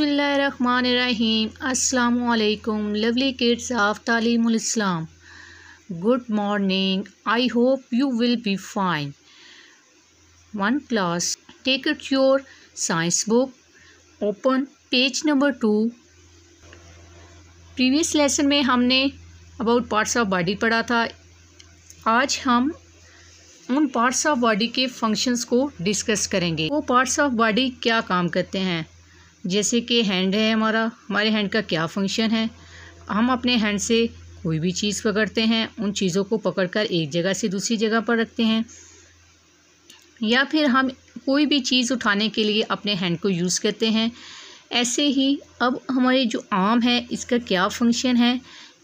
बिसमीम् अल्लाम lovely kids of Taleem good morning I hope you will be fine one class take it your science book open page number two previous lesson में हमने about parts of body पढ़ा था आज हम उन parts of body के functions को discuss करेंगे वो पार्ट्स ऑफ बॉडी क्या काम करते हैं जैसे कि हैंड है हमारा हमारे हैंड का क्या फंक्शन है हम अपने हैंड से कोई भी चीज़ पकड़ते हैं उन चीज़ों को पकड़कर एक जगह से दूसरी जगह पर रखते हैं या फिर हम कोई भी चीज़ उठाने के लिए अपने हैंड को यूज़ करते हैं ऐसे ही अब हमारे जो आम है इसका क्या फंक्शन है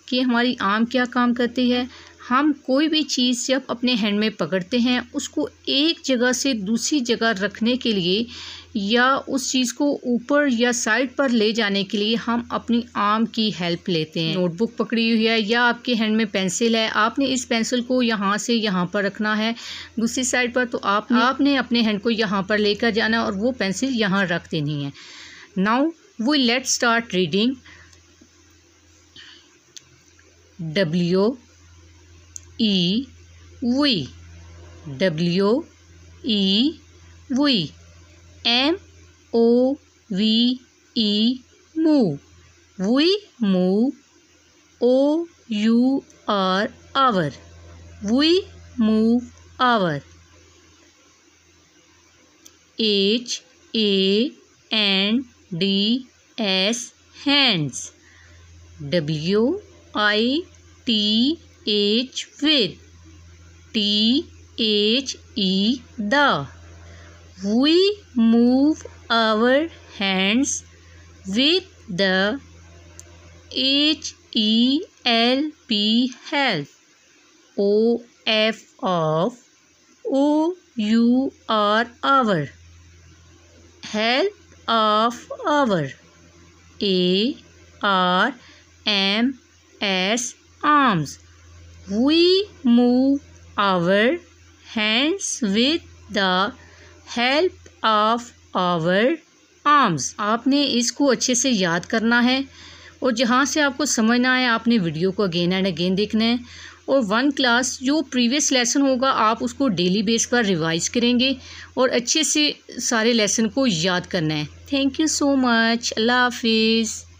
कि हमारी आम क्या काम करती है हम कोई भी चीज़ जब अपने हैंड में पकड़ते हैं उसको एक जगह से दूसरी जगह रखने के लिए या उस चीज़ को ऊपर या साइड पर ले जाने के लिए हम अपनी आम की हेल्प लेते हैं नोटबुक पकड़ी हुई है या आपके हैंड में पेंसिल है आपने इस पेंसिल को यहाँ से यहाँ पर रखना है दूसरी साइड पर तो आप आपने अपने हैंड को यहाँ पर लेकर जाना और वो पेंसिल यहाँ रख देनी है now we let start reading W E we W E we M O V E move we move O U R our we move our H A N D S hands W I T H with T H E the we move our hands with the H E L P help O F of O U R our help of our A R M S arms we move our hands with the help of our arms. आपने इसको अच्छे से याद करना है और जहाँ से आपको समझना है आपने वीडियो को अगेन एंड अगेन देखना है और वन क्लास जो प्रीवियस लेसन होगा आप उसको डेली बेस पर रिवाइज करेंगे और अच्छे से सारे लेसन को याद करना है थैंक यू सो मच अल्लाह हाफिज़